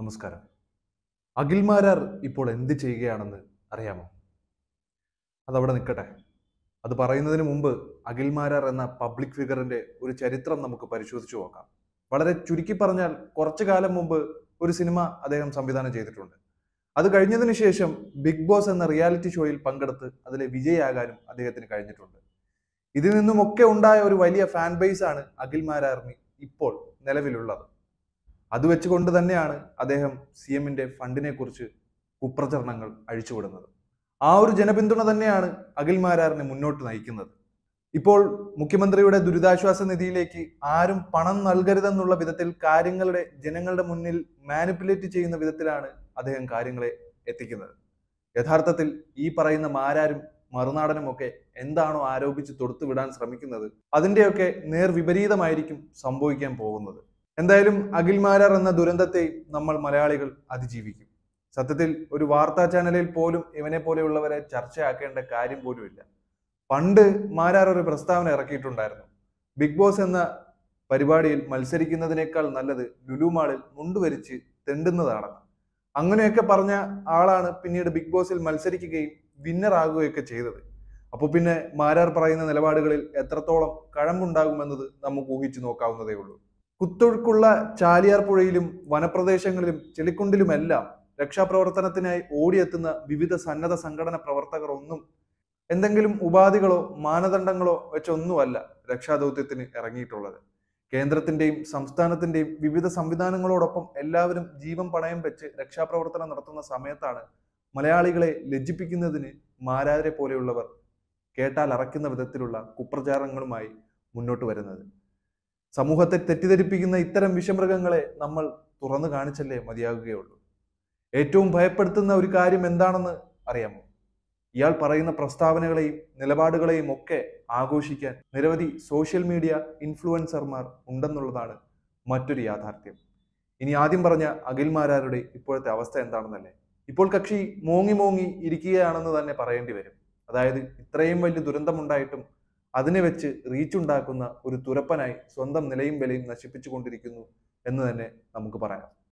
നമസ്കാരം അഖിൽമാരാർ ഇപ്പോൾ എന്ത് ചെയ്യുകയാണെന്ന് അറിയാമോ അതവിടെ നിൽക്കട്ടെ അത് പറയുന്നതിന് മുമ്പ് അഖിൽമാരാർ എന്ന പബ്ലിക് ഫിഗറിന്റെ ഒരു ചരിത്രം നമുക്ക് പരിശോധിച്ചു നോക്കാം വളരെ ചുരുക്കി പറഞ്ഞാൽ കുറച്ചു കാലം മുമ്പ് ഒരു സിനിമ അദ്ദേഹം സംവിധാനം ചെയ്തിട്ടുണ്ട് അത് കഴിഞ്ഞതിന് ശേഷം ബിഗ് ബോസ് എന്ന റിയാലിറ്റി ഷോയിൽ പങ്കെടുത്ത് അതിലെ വിജയിയാകാനും അദ്ദേഹത്തിന് കഴിഞ്ഞിട്ടുണ്ട് ഇതിൽ നിന്നുമൊക്കെ ഉണ്ടായ ഒരു വലിയ ഫാൻ ബേസ് ആണ് അഖിൽ മാരാർമി ഇപ്പോൾ നിലവിലുള്ളത് അത് വെച്ചുകൊണ്ട് തന്നെയാണ് അദ്ദേഹം സി എമ്മിന്റെ ഫണ്ടിനെ കുറിച്ച് കുപ്രചരണങ്ങൾ അഴിച്ചുവിടുന്നത് ആ ഒരു ജനപിന്തുണ തന്നെയാണ് അഖിൽ മാരാറിനെ മുന്നോട്ട് നയിക്കുന്നത് ഇപ്പോൾ മുഖ്യമന്ത്രിയുടെ ദുരിതാശ്വാസ നിധിയിലേക്ക് ആരും പണം നൽകരുതെന്നുള്ള വിധത്തിൽ കാര്യങ്ങളുടെ ജനങ്ങളുടെ മുന്നിൽ മാനിപ്പുലേറ്റ് ചെയ്യുന്ന വിധത്തിലാണ് അദ്ദേഹം കാര്യങ്ങളെ എത്തിക്കുന്നത് യഥാർത്ഥത്തിൽ ഈ പറയുന്ന മാരാരും മറുനാടനുമൊക്കെ എന്താണോ ആരോപിച്ച് തൊടുത്തുവിടാൻ ശ്രമിക്കുന്നത് അതിൻ്റെയൊക്കെ നേർവിപരീതമായിരിക്കും സംഭവിക്കാൻ പോകുന്നത് എന്തായാലും അഖിൽമാരർ എന്ന ദുരന്തത്തെ നമ്മൾ മലയാളികൾ അതിജീവിക്കും സത്യത്തിൽ ഒരു വാർത്താ ചാനലിൽ പോലും ഇവനെ പോലെയുള്ളവരെ ചർച്ചയാക്കേണ്ട കാര്യം പോലുമില്ല പണ്ട് മാരാർ ഒരു പ്രസ്താവന ഇറക്കിയിട്ടുണ്ടായിരുന്നു ബിഗ് ബോസ് എന്ന പരിപാടിയിൽ മത്സരിക്കുന്നതിനേക്കാൾ നല്ലത് ലുലുമാളിൽ മുണ്ടുവരിച്ച് തെണ്ടുന്നതാണെന്ന് അങ്ങനെയൊക്കെ പറഞ്ഞ ആളാണ് പിന്നീട് ബിഗ് ബോസിൽ മത്സരിക്കുകയും വിന്നർ ആകുകയൊക്കെ ചെയ്തത് അപ്പോൾ പിന്നെ മാരാർ പറയുന്ന നിലപാടുകളിൽ എത്രത്തോളം കഴമ്പുണ്ടാകുമെന്നത് നമുക്ക് ഊഹിച്ചു നോക്കാവുന്നതേ ഉള്ളൂ കുത്തൊഴുക്കുള്ള ചാലിയാർ പുഴയിലും വനപ്രദേശങ്ങളിലും ചെളിക്കുണ്ടിലുമെല്ലാം രക്ഷാപ്രവർത്തനത്തിനായി ഓടിയെത്തുന്ന വിവിധ സന്നദ്ധ സംഘടന പ്രവർത്തകർ ഒന്നും എന്തെങ്കിലും ഉപാധികളോ മാനദണ്ഡങ്ങളോ വെച്ചൊന്നുമല്ല രക്ഷാദൗത്യത്തിന് ഇറങ്ങിയിട്ടുള്ളത് കേന്ദ്രത്തിന്റെയും സംസ്ഥാനത്തിന്റെയും വിവിധ സംവിധാനങ്ങളോടൊപ്പം എല്ലാവരും ജീവൻ പണയം വെച്ച് രക്ഷാപ്രവർത്തനം നടത്തുന്ന സമയത്താണ് മലയാളികളെ ലജ്ജിപ്പിക്കുന്നതിന് മാരാരെ പോലെയുള്ളവർ കേട്ടാൽ അറയ്ക്കുന്ന വിധത്തിലുള്ള കുപ്രചാരങ്ങളുമായി മുന്നോട്ട് വരുന്നത് സമൂഹത്തെ തെറ്റിദ്ധരിപ്പിക്കുന്ന ഇത്തരം വിഷമൃഗങ്ങളെ നമ്മൾ തുറന്നു കാണിച്ചല്ലേ മതിയാകുകയുള്ളൂ ഏറ്റവും ഭയപ്പെടുത്തുന്ന ഒരു കാര്യം എന്താണെന്ന് അറിയാമോ ഇയാൾ പറയുന്ന പ്രസ്താവനകളെയും നിലപാടുകളെയും ഒക്കെ ആഘോഷിക്കാൻ നിരവധി സോഷ്യൽ മീഡിയ ഇൻഫ്ലുവൻസർമാർ ഉണ്ടെന്നുള്ളതാണ് മറ്റൊരു യാഥാർത്ഥ്യം ഇനി ആദ്യം പറഞ്ഞ അഖിൽമാരാരുടെ ഇപ്പോഴത്തെ അവസ്ഥ എന്താണെന്നല്ലേ ഇപ്പോൾ കക്ഷി മോങ്ങി മോങ്ങി ഇരിക്കുകയാണെന്ന് തന്നെ പറയേണ്ടി വരും അതായത് ഇത്രയും വലിയ ദുരന്തമുണ്ടായിട്ടും അതിനെ വെച്ച് റീച്ചുണ്ടാക്കുന്ന ഒരു തുരപ്പനായി സ്വന്തം നിലയും വിലയും നശിപ്പിച്ചുകൊണ്ടിരിക്കുന്നു എന്ന് തന്നെ നമുക്ക് പറയാം